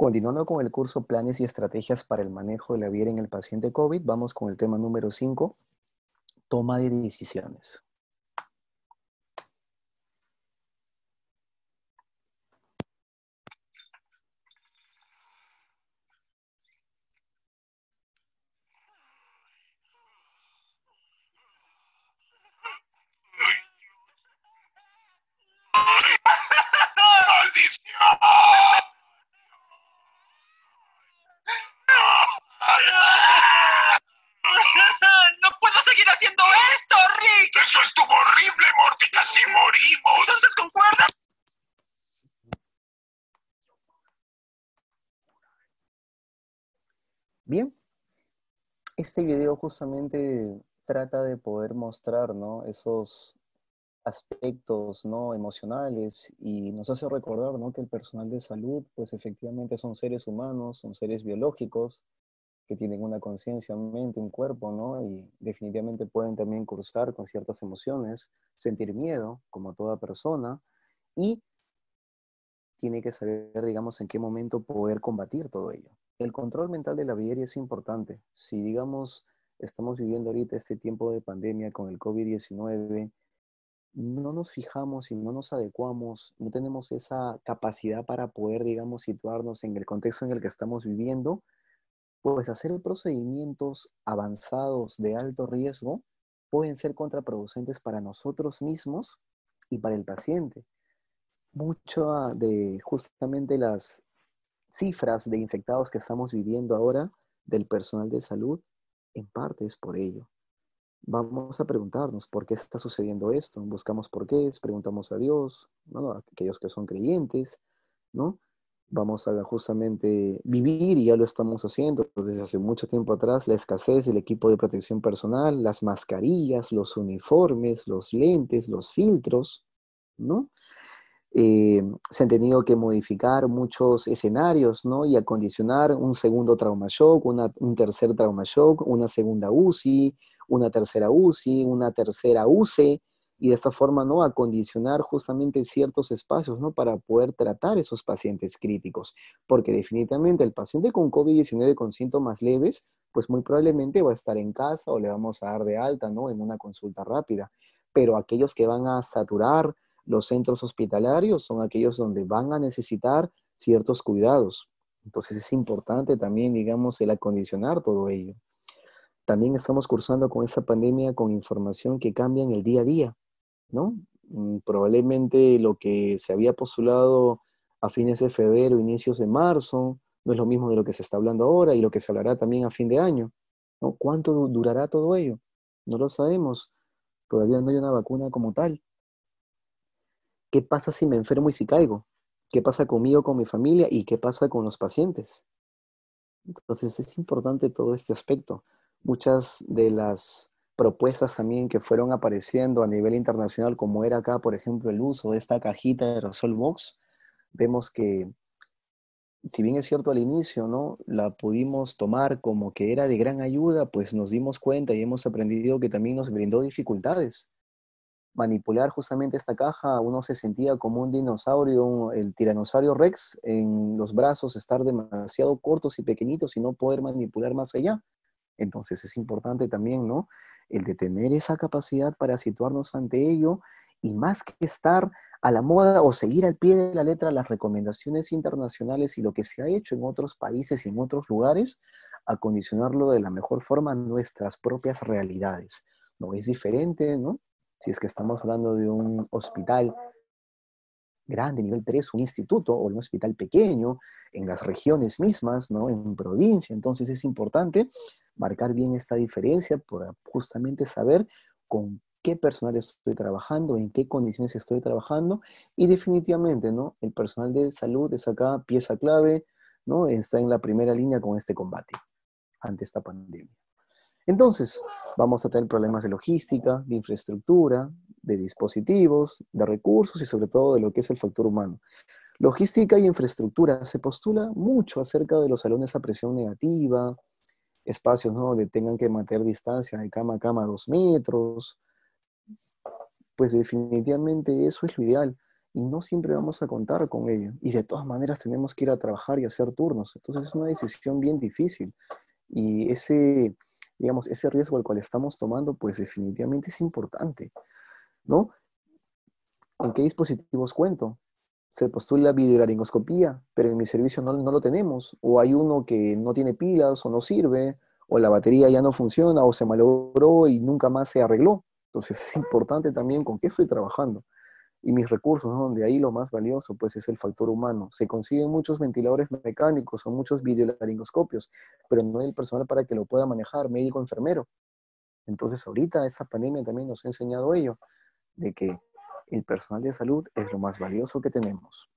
Continuando con el curso Planes y Estrategias para el Manejo de la Viera en el Paciente COVID, vamos con el tema número 5, toma de decisiones. estuvo horrible, Casi morimos. Bien. Este video justamente trata de poder mostrar, ¿no? Esos aspectos no emocionales y nos hace recordar ¿no? que el personal de salud pues efectivamente son seres humanos, son seres biológicos que tienen una conciencia, mente, un cuerpo, ¿no? Y definitivamente pueden también cursar con ciertas emociones, sentir miedo, como toda persona, y tiene que saber, digamos, en qué momento poder combatir todo ello. El control mental de la billería es importante. Si, digamos, estamos viviendo ahorita este tiempo de pandemia con el COVID-19, no nos fijamos y no nos adecuamos, no tenemos esa capacidad para poder, digamos, situarnos en el contexto en el que estamos viviendo, pues hacer procedimientos avanzados de alto riesgo pueden ser contraproducentes para nosotros mismos y para el paciente. Mucho de justamente las cifras de infectados que estamos viviendo ahora del personal de salud, en parte es por ello. Vamos a preguntarnos por qué está sucediendo esto, buscamos por qué, preguntamos a Dios, a aquellos que son creyentes, ¿no? vamos a justamente vivir, y ya lo estamos haciendo desde hace mucho tiempo atrás, la escasez del equipo de protección personal, las mascarillas, los uniformes, los lentes, los filtros, ¿no? Eh, se han tenido que modificar muchos escenarios, ¿no? Y acondicionar un segundo trauma shock, un tercer trauma shock, una segunda UCI, una tercera UCI, una tercera UCI y de esta forma, ¿no? Acondicionar justamente ciertos espacios, ¿no? Para poder tratar esos pacientes críticos, porque definitivamente el paciente con COVID-19 con síntomas leves, pues muy probablemente va a estar en casa o le vamos a dar de alta, ¿no? En una consulta rápida, pero aquellos que van a saturar los centros hospitalarios son aquellos donde van a necesitar ciertos cuidados. Entonces es importante también, digamos, el acondicionar todo ello. También estamos cursando con esta pandemia con información que cambia en el día a día. ¿no? Mm, probablemente lo que se había postulado a fines de febrero, inicios de marzo, no es lo mismo de lo que se está hablando ahora y lo que se hablará también a fin de año. ¿no? ¿Cuánto durará todo ello? No lo sabemos. Todavía no hay una vacuna como tal. ¿Qué pasa si me enfermo y si caigo? ¿Qué pasa conmigo, con mi familia y qué pasa con los pacientes? Entonces es importante todo este aspecto. Muchas de las propuestas también que fueron apareciendo a nivel internacional, como era acá, por ejemplo, el uso de esta cajita de Resolve box, vemos que, si bien es cierto al inicio, ¿no? La pudimos tomar como que era de gran ayuda, pues nos dimos cuenta y hemos aprendido que también nos brindó dificultades. Manipular justamente esta caja, uno se sentía como un dinosaurio, el tiranosaurio Rex, en los brazos estar demasiado cortos y pequeñitos y no poder manipular más allá entonces es importante también, ¿no? El de tener esa capacidad para situarnos ante ello y más que estar a la moda o seguir al pie de la letra las recomendaciones internacionales y lo que se ha hecho en otros países y en otros lugares, acondicionarlo de la mejor forma a nuestras propias realidades. No es diferente, ¿no? Si es que estamos hablando de un hospital grande, nivel 3, un instituto o un hospital pequeño, en las regiones mismas, ¿no? En provincia. Entonces es importante marcar bien esta diferencia, para justamente saber con qué personal estoy trabajando, en qué condiciones estoy trabajando y definitivamente, ¿no? El personal de salud es acá pieza clave, ¿no? Está en la primera línea con este combate ante esta pandemia. Entonces, vamos a tener problemas de logística, de infraestructura, de dispositivos, de recursos y sobre todo de lo que es el factor humano. Logística y infraestructura se postula mucho acerca de los salones a presión negativa, espacios ¿no? donde tengan que mantener distancia de cama a cama dos metros, pues definitivamente eso es lo ideal. Y no siempre vamos a contar con ello. Y de todas maneras tenemos que ir a trabajar y hacer turnos. Entonces es una decisión bien difícil. Y ese, digamos, ese riesgo al cual estamos tomando, pues definitivamente es importante. ¿No? ¿Con qué dispositivos cuento? se postula videolaringoscopía, pero en mi servicio no, lo tenemos, o hay uno que no tiene pilas o no sirve, o la batería ya no funciona o se malogró y nunca más se arregló. Entonces es importante también con qué estoy trabajando. Y mis recursos, donde ahí lo más valioso pues es el factor humano. Se consiguen muchos ventiladores mecánicos o muchos videolaringoscopios, pero no hay el personal para que lo pueda manejar, médico, enfermero. Entonces ahorita esta pandemia también nos ha enseñado ello, de que el personal de salud es lo más valioso que tenemos.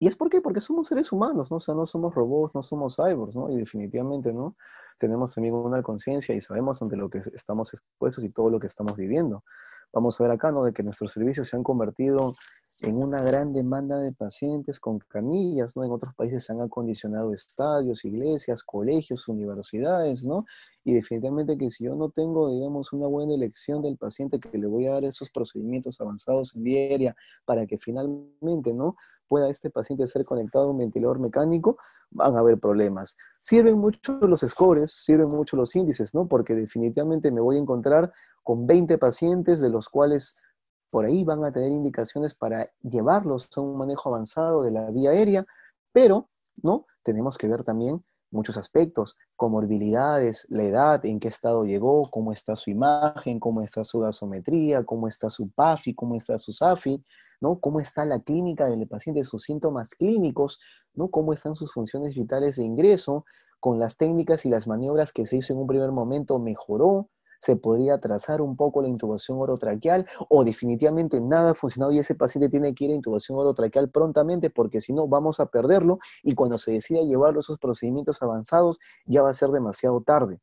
¿Y es por qué? Porque somos seres humanos, ¿no? O sea, no somos robots, no somos cyborgs, ¿no? Y definitivamente, ¿no? Tenemos también una conciencia y sabemos ante lo que estamos expuestos y todo lo que estamos viviendo. Vamos a ver acá, ¿no? De que nuestros servicios se han convertido en una gran demanda de pacientes con camillas, ¿no? En otros países se han acondicionado estadios, iglesias, colegios, universidades, ¿no? Y definitivamente que si yo no tengo, digamos, una buena elección del paciente que le voy a dar esos procedimientos avanzados en aérea para que finalmente, ¿no? Pueda este paciente ser conectado a un ventilador mecánico, van a haber problemas. Sirven mucho los scores, sirven mucho los índices, ¿no? Porque definitivamente me voy a encontrar con 20 pacientes de los cuales por ahí van a tener indicaciones para llevarlos a un manejo avanzado de la vía aérea, pero, ¿no? Tenemos que ver también muchos aspectos, comorbilidades, la edad, en qué estado llegó, cómo está su imagen, cómo está su gasometría, cómo está su PAFI, cómo está su SAFI, ¿no? Cómo está la clínica del paciente, sus síntomas clínicos, ¿no? Cómo están sus funciones vitales de ingreso, con las técnicas y las maniobras que se hizo en un primer momento mejoró, se podría atrasar un poco la intubación orotraqueal o definitivamente nada ha funcionado y ese paciente tiene que ir a intubación orotraqueal prontamente porque si no vamos a perderlo y cuando se decida llevarlo a esos procedimientos avanzados ya va a ser demasiado tarde.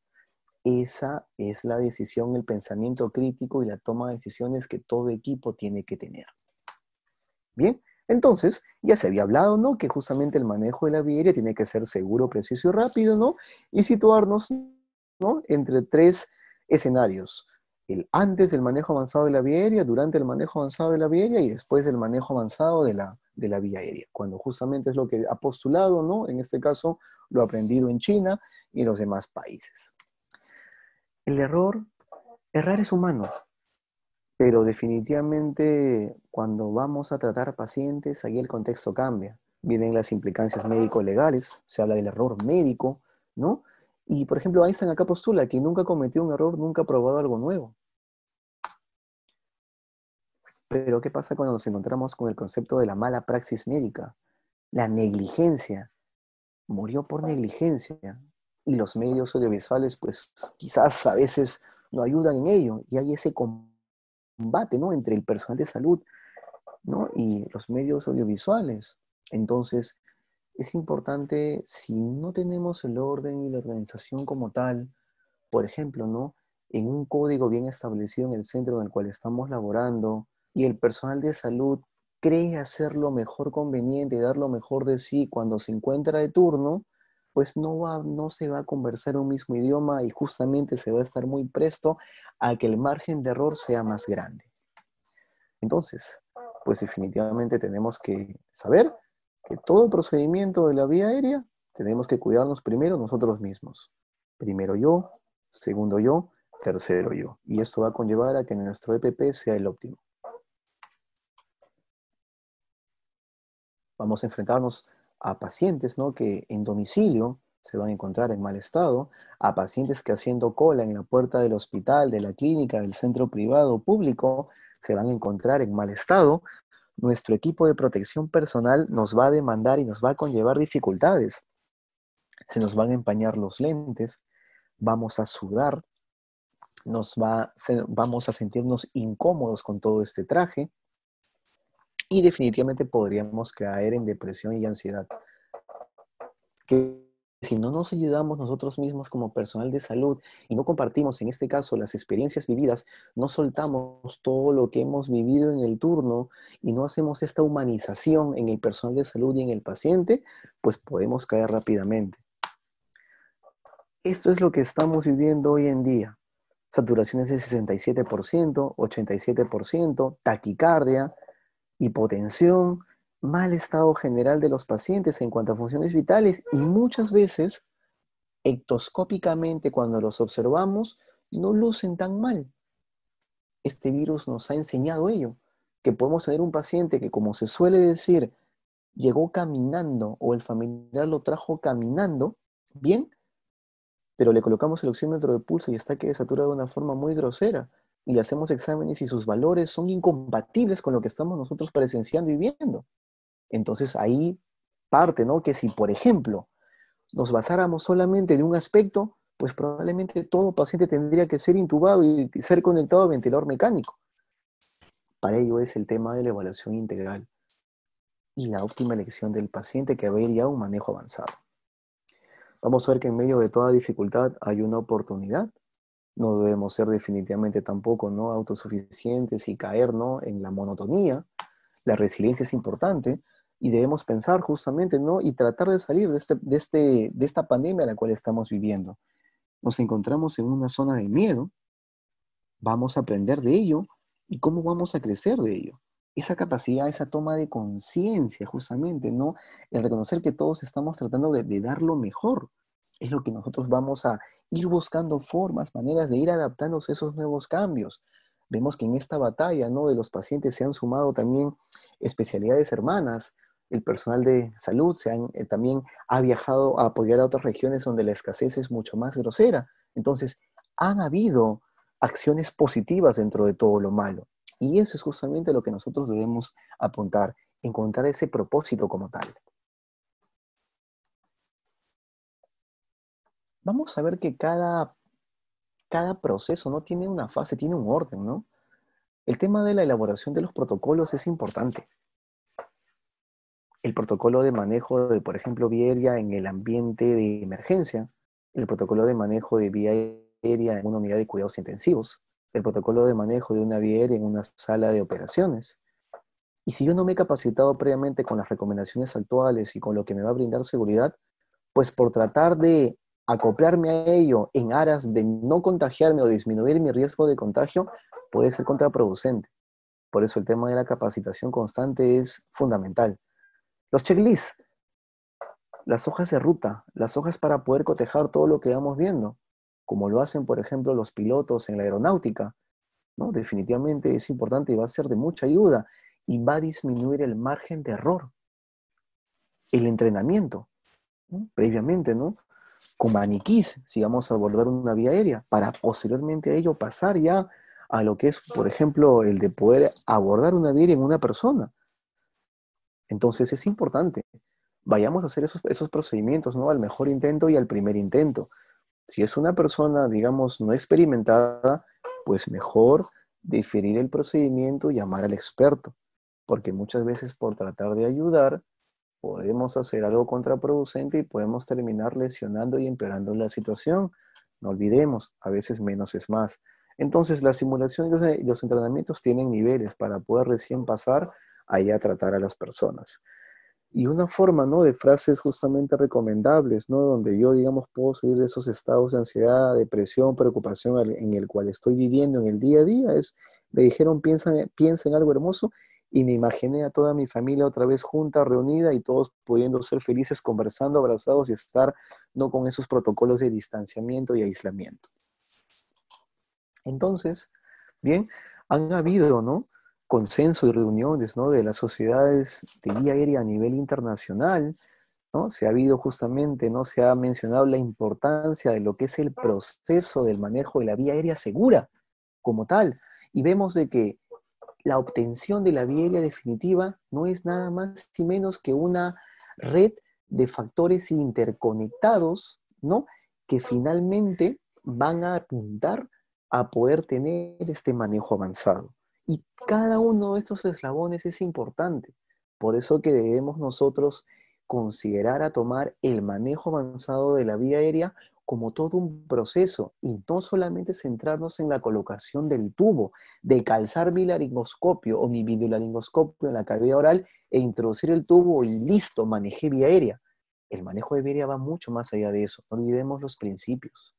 Esa es la decisión, el pensamiento crítico y la toma de decisiones que todo equipo tiene que tener. Bien, entonces ya se había hablado, ¿no? Que justamente el manejo de la vía tiene que ser seguro, preciso y rápido, ¿no? Y situarnos, ¿no? Entre tres escenarios. El antes del manejo avanzado de la vía aérea, durante el manejo avanzado de la vía aérea y después del manejo avanzado de la, de la vía aérea, cuando justamente es lo que ha postulado, ¿no? En este caso, lo aprendido en China y en los demás países. El error, errar es humano, pero definitivamente cuando vamos a tratar pacientes, ahí el contexto cambia. Vienen las implicancias médico-legales, se habla del error médico, ¿no? Y por ejemplo, Einstein acá postula que nunca cometió un error, nunca ha probado algo nuevo. Pero ¿qué pasa cuando nos encontramos con el concepto de la mala praxis médica? La negligencia. Murió por negligencia. Y los medios audiovisuales, pues quizás a veces no ayudan en ello. Y hay ese combate, ¿no? Entre el personal de salud, Y los medios audiovisuales. Entonces, es importante, si no tenemos el orden y la organización como tal, por ejemplo, ¿no? En un código bien establecido en el centro en el cual estamos laborando y el personal de salud cree hacer lo mejor conveniente, dar lo mejor de sí cuando se encuentra de turno, pues no, va, no se va a conversar un mismo idioma y justamente se va a estar muy presto a que el margen de error sea más grande. Entonces, pues definitivamente tenemos que saber que todo procedimiento de la vía aérea tenemos que cuidarnos primero nosotros mismos. Primero yo, segundo yo, tercero yo. Y esto va a conllevar a que nuestro EPP sea el óptimo. Vamos a enfrentarnos a pacientes ¿no? que en domicilio se van a encontrar en mal estado, a pacientes que haciendo cola en la puerta del hospital, de la clínica, del centro privado o público, se van a encontrar en mal estado, nuestro equipo de protección personal nos va a demandar y nos va a conllevar dificultades. Se nos van a empañar los lentes, vamos a sudar, nos va, vamos a sentirnos incómodos con todo este traje y definitivamente podríamos caer en depresión y ansiedad. ¿Qué si no nos ayudamos nosotros mismos como personal de salud y no compartimos, en este caso, las experiencias vividas, no soltamos todo lo que hemos vivido en el turno y no hacemos esta humanización en el personal de salud y en el paciente, pues podemos caer rápidamente. Esto es lo que estamos viviendo hoy en día. Saturaciones de 67%, 87%, taquicardia, hipotensión, mal estado general de los pacientes en cuanto a funciones vitales y muchas veces ectoscópicamente cuando los observamos no lucen tan mal. Este virus nos ha enseñado ello, que podemos tener un paciente que como se suele decir, llegó caminando o el familiar lo trajo caminando, bien, pero le colocamos el oxímetro de pulso y está que saturado de una forma muy grosera y le hacemos exámenes y sus valores son incompatibles con lo que estamos nosotros presenciando y viendo. Entonces ahí parte, ¿no? Que si, por ejemplo, nos basáramos solamente de un aspecto, pues probablemente todo paciente tendría que ser intubado y ser conectado a ventilador mecánico. Para ello es el tema de la evaluación integral y la óptima elección del paciente que ir ya un manejo avanzado. Vamos a ver que en medio de toda dificultad hay una oportunidad. No debemos ser definitivamente tampoco ¿no? autosuficientes y caer ¿no? en la monotonía. La resiliencia es importante, y debemos pensar justamente, ¿no? Y tratar de salir de, este, de, este, de esta pandemia a la cual estamos viviendo. Nos encontramos en una zona de miedo, vamos a aprender de ello y cómo vamos a crecer de ello. Esa capacidad, esa toma de conciencia, justamente, ¿no? El reconocer que todos estamos tratando de, de dar lo mejor. Es lo que nosotros vamos a ir buscando formas, maneras de ir adaptándonos a esos nuevos cambios. Vemos que en esta batalla, ¿no? De los pacientes se han sumado también especialidades hermanas, el personal de salud eh, también ha viajado a apoyar a otras regiones donde la escasez es mucho más grosera. Entonces, han habido acciones positivas dentro de todo lo malo. Y eso es justamente lo que nosotros debemos apuntar, encontrar ese propósito como tal. Vamos a ver que cada, cada proceso no tiene una fase, tiene un orden, ¿no? El tema de la elaboración de los protocolos es importante el protocolo de manejo de, por ejemplo, vía aérea en el ambiente de emergencia, el protocolo de manejo de vía aérea en una unidad de cuidados intensivos, el protocolo de manejo de una vía aérea en una sala de operaciones. Y si yo no me he capacitado previamente con las recomendaciones actuales y con lo que me va a brindar seguridad, pues por tratar de acoplarme a ello en aras de no contagiarme o disminuir mi riesgo de contagio, puede ser contraproducente. Por eso el tema de la capacitación constante es fundamental. Los checklists, las hojas de ruta, las hojas para poder cotejar todo lo que vamos viendo, como lo hacen, por ejemplo, los pilotos en la aeronáutica. ¿no? Definitivamente es importante y va a ser de mucha ayuda y va a disminuir el margen de error. El entrenamiento, previamente, ¿no? Con maniquís, si vamos a abordar una vía aérea, para posteriormente a ello pasar ya a lo que es, por ejemplo, el de poder abordar una vía en una persona. Entonces es importante, vayamos a hacer esos, procedimientos, ¿no? Al mejor intento y al primer intento. Si es una persona, digamos, no experimentada, pues mejor diferir el procedimiento y llamar al experto, porque muchas veces por tratar de ayudar podemos hacer algo contraproducente y podemos terminar lesionando y empeorando la situación. No olvidemos, a veces menos es más. Entonces, la simulación y los, entrenamientos tienen niveles para poder recién pasar ahí a tratar a las personas. Y una forma, ¿no? De frases justamente recomendables, ¿no? Donde yo, digamos, puedo salir de esos estados de ansiedad, depresión, preocupación en el cual estoy viviendo en el día a día. Es, me dijeron, piensa, piensa en algo hermoso y me imaginé a toda mi familia otra vez junta, reunida y todos pudiendo ser felices, conversando, abrazados y estar no con esos protocolos de distanciamiento y aislamiento. Entonces, bien, han habido, ¿no? consenso y reuniones ¿no? de las sociedades de vía aérea a nivel internacional, ¿no? Se ha habido justamente, ¿no? Se ha mencionado la importancia de lo que es el proceso del manejo de la vía aérea segura como tal. Y vemos de que la obtención de la vía aérea definitiva no es nada más y menos que una red de factores interconectados, ¿no? Que finalmente van a apuntar a poder tener este manejo avanzado. Y cada uno de estos eslabones es importante. Por eso que debemos nosotros considerar a tomar el manejo avanzado de la vía aérea como todo un proceso y no solamente centrarnos en la colocación del tubo, de calzar mi laringoscopio o mi videolaringoscopio en la cavidad oral e introducir el tubo y listo, manejé vía aérea. El manejo de vía aérea va mucho más allá de eso, no olvidemos los principios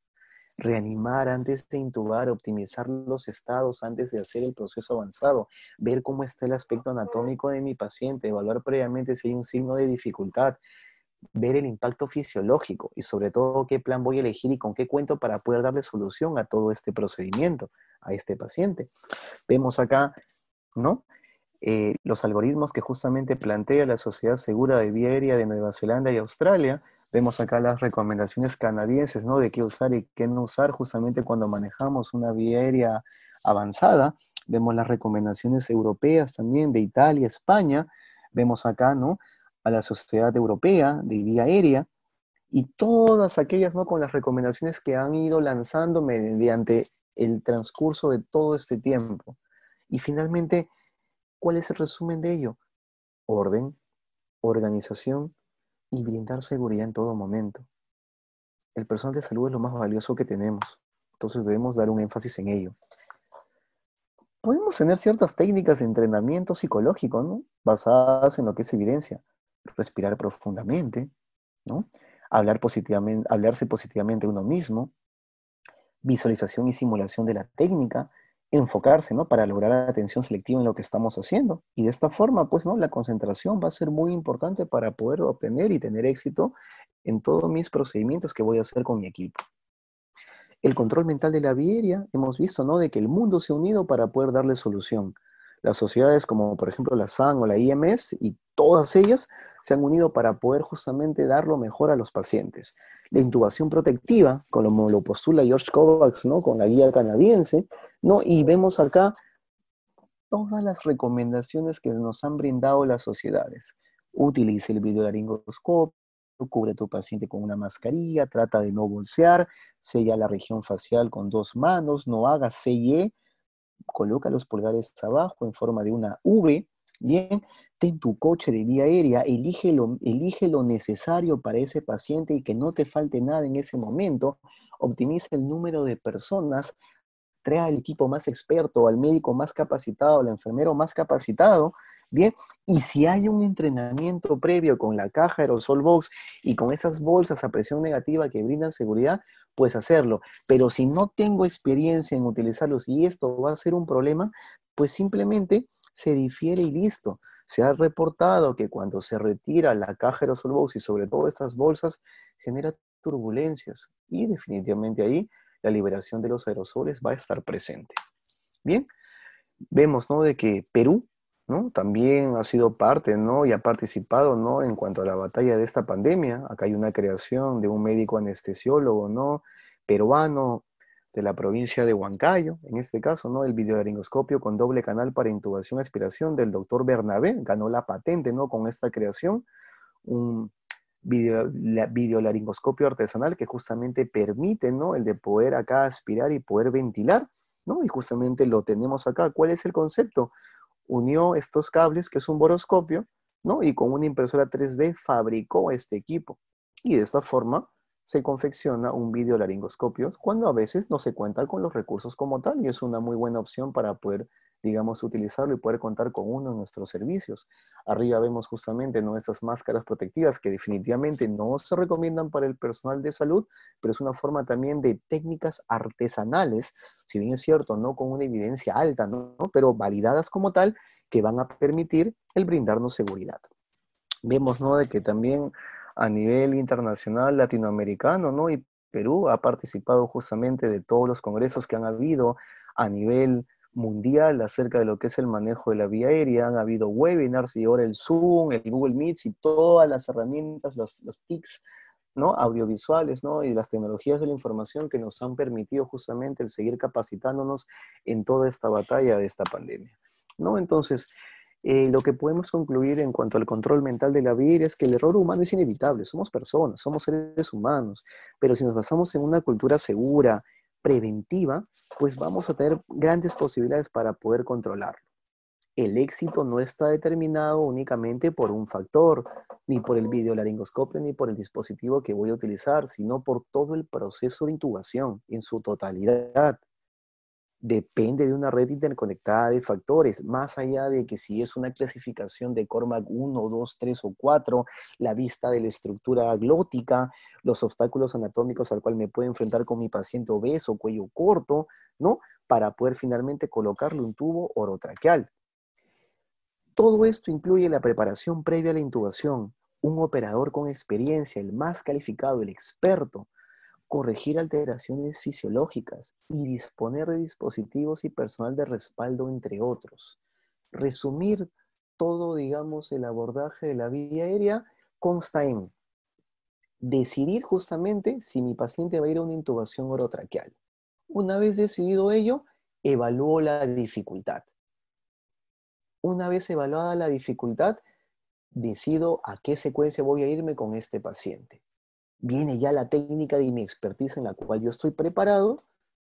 reanimar antes de intubar, optimizar los estados antes de hacer el proceso avanzado, ver cómo está el aspecto anatómico de mi paciente, evaluar previamente si hay un signo de dificultad, ver el impacto fisiológico y sobre todo qué plan voy a elegir y con qué cuento para poder darle solución a todo este procedimiento, a este paciente. Vemos acá, ¿no? Eh, los algoritmos que justamente plantea la Sociedad Segura de Vía Aérea de Nueva Zelanda y Australia. Vemos acá las recomendaciones canadienses, ¿no? De qué usar y qué no usar justamente cuando manejamos una vía aérea avanzada. Vemos las recomendaciones europeas también de Italia, España. Vemos acá, ¿no? A la Sociedad Europea de Vía Aérea y todas aquellas, ¿no? Con las recomendaciones que han ido lanzando mediante el transcurso de todo este tiempo. Y finalmente, ¿Cuál es el resumen de ello? Orden, organización y brindar seguridad en todo momento. El personal de salud es lo más valioso que tenemos, entonces debemos dar un énfasis en ello. Podemos tener ciertas técnicas de entrenamiento psicológico, Basadas en lo que es evidencia. Respirar profundamente, ¿no? Hablar positivamente, hablarse positivamente a uno mismo, visualización y simulación de la técnica, enfocarse, ¿no? Para lograr atención selectiva en lo que estamos haciendo. Y de esta forma, pues, ¿no? La concentración va a ser muy importante para poder obtener y tener éxito en todos mis procedimientos que voy a hacer con mi equipo. El control mental de la vieria, hemos visto, ¿no? De que el mundo se ha unido para poder darle solución. Las sociedades como, por ejemplo, la SAN o la IMS y todas ellas se han unido para poder justamente dar lo mejor a los pacientes. La intubación protectiva, como lo postula George Kovacs, ¿no? Con la guía canadiense, ¿no? Y vemos acá todas las recomendaciones que nos han brindado las sociedades. Utilice el videolaringoscopio, cubre a tu paciente con una mascarilla, trata de no bolsear, sella la región facial con dos manos, no haga CIE, coloca los pulgares abajo en forma de una V, bien, ten tu coche de vía aérea, elige lo, elige lo necesario para ese paciente y que no te falte nada en ese momento, optimiza el número de personas trae al equipo más experto, al médico más capacitado, al enfermero más capacitado, ¿bien? Y si hay un entrenamiento previo con la caja aerosol box y con esas bolsas a presión negativa que brindan seguridad, pues hacerlo. Pero si no tengo experiencia en utilizarlos y esto va a ser un problema, pues simplemente se difiere y listo. Se ha reportado que cuando se retira la caja aerosol box y sobre todo estas bolsas, genera turbulencias y definitivamente ahí la liberación de los aerosoles va a estar presente. Bien, vemos ¿no? de que Perú ¿no? también ha sido parte ¿no? y ha participado ¿no? en cuanto a la batalla de esta pandemia. Acá hay una creación de un médico anestesiólogo ¿no? peruano de la provincia de Huancayo, en este caso, ¿no? El videolaringoscopio con doble canal para intubación-aspiración e del doctor Bernabé, ganó la patente, ¿no? Con esta creación, un video, la, videolaringoscopio artesanal que justamente permite, ¿no? El de poder acá aspirar y poder ventilar, ¿no? Y justamente lo tenemos acá. ¿Cuál es el concepto? Unió estos cables, que es un boroscopio, ¿no? Y con una impresora 3D fabricó este equipo. Y de esta forma se confecciona un laringoscopio cuando a veces no se cuenta con los recursos como tal y es una muy buena opción para poder, digamos, utilizarlo y poder contar con uno de nuestros servicios. Arriba vemos justamente nuestras máscaras protectivas que definitivamente no se recomiendan para el personal de salud, pero es una forma también de técnicas artesanales, si bien es cierto, no con una evidencia alta, pero validadas como tal, que van a permitir el brindarnos seguridad. Vemos, ¿no?, de que también a nivel internacional latinoamericano, ¿no? Y Perú ha participado justamente de todos los congresos que han habido a nivel mundial acerca de lo que es el manejo de la vía aérea, han habido webinars y ahora el Zoom, el Google Meets y todas las herramientas, los, los TICs, ¿no? audiovisuales ¿no? y las tecnologías de la información que nos han permitido justamente el seguir capacitándonos en toda esta batalla de esta pandemia. ¿no? Entonces, eh, lo que podemos concluir en cuanto al control mental de la vida es que el error humano es inevitable, somos personas, somos seres humanos, pero si nos basamos en una cultura segura, preventiva, pues vamos a tener grandes posibilidades para poder controlarlo. El éxito no está determinado únicamente por un factor, ni por el videolaringoscopio, ni por el dispositivo que voy a utilizar, sino por todo el proceso de intubación en su totalidad depende de una red interconectada de factores, más allá de que si es una clasificación de Cormac 1, 2, 3 o 4, la vista de la estructura glótica, los obstáculos anatómicos al cual me puedo enfrentar con mi paciente obeso, cuello corto, ¿no? Para poder finalmente colocarle un tubo orotraqueal. Todo esto incluye la preparación previa a la intubación, un operador con experiencia, el más calificado, el experto, corregir alteraciones fisiológicas y disponer de dispositivos y personal de respaldo, entre otros. Resumir todo, digamos, el abordaje de la vía aérea consta en decidir justamente si mi paciente va a ir a una intubación orotraqueal. Una vez decidido ello, evalúo la dificultad. Una vez evaluada la dificultad, decido a qué secuencia voy a irme con este paciente viene ya la técnica de mi expertise en la cual yo estoy preparado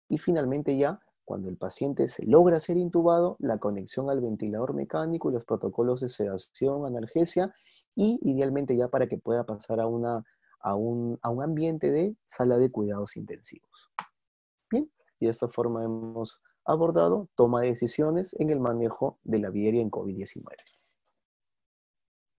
y finalmente ya cuando el paciente se logra ser intubado, la conexión al ventilador mecánico y los protocolos de sedación, analgesia y idealmente ya para que pueda pasar a, una, a, un, ambiente de sala de cuidados intensivos. Bien, y de esta forma hemos abordado toma de decisiones en el manejo de la viaria en COVID-19.